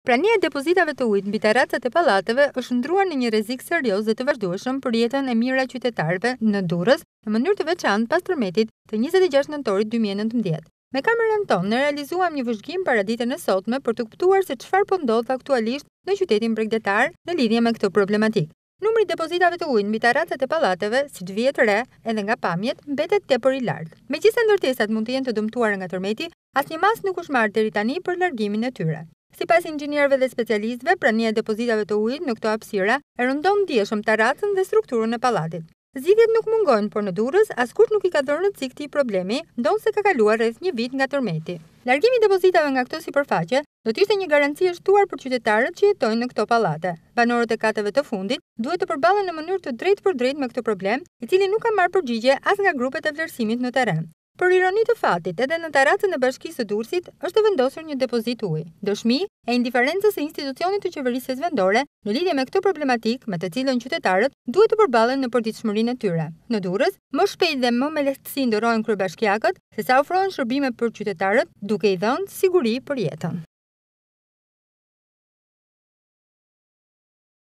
Prania e depozitave të ujit mbi terracat e pallateve është ndruar në një rrezik serioz dhe të vazhdueshëm për jetën e mira qytetarëve në Durrës në mënyrë të veçantë pas tërmetit të 26 nëntorit 2019. Me kamerën tonë në realizuam një vëzhgim para ditën në sotme për të kuptuar se çfarë po ndodh aktualisht në qytetin bregdetar në lidhje me këtë problematik. Numri i depozitave të ujit mbi terracat e pallateve, të vjetë re edhe nga pamjet, mbetet tepër i lartë. Megjithëse ndërtesat mund të jenë të dëmtuara nga tërmeti, asnjë mas nuk është marrë deri tani për largimin e tyre. Si pas ingjinerve dhe specialistve, prania e depozitave të ujit në këto apsira e rëndon dieshëm të ratën dhe strukturën e palatit. Zidjet nuk mungojnë, por në durës, askur nuk i ka dërë në cikti i problemi, ndonë se ka kaluar rrëz një vit nga tërmeti. Largimi depozitave nga këto si përfaqe, do tishtë një garanci e shtuar për qytetarët që jetojnë në këto palate. Banorët e katëve të fundit, duhet të përbalen në mënyrë të drejt për drejt me këto problem, i cili nuk ka marë përgjigje as nga grupet e vlerësimit në teren për ironi të fatit edhe në taracën e bashkisë të dursit është dhe vendosër një depozit ui. Dëshmi e indiferencës e institucionit të qeverisës vendore në lidhje me këtë problematik me të cilën qytetarët duhet të përbalen në përditshmërinë e tyre. Në Durrës, më shpejt dhe më me lehtësi dërojnë kërë bashkjakët se sa ofrohen shërbime për qytetarët duke i dhënë siguri për jetën.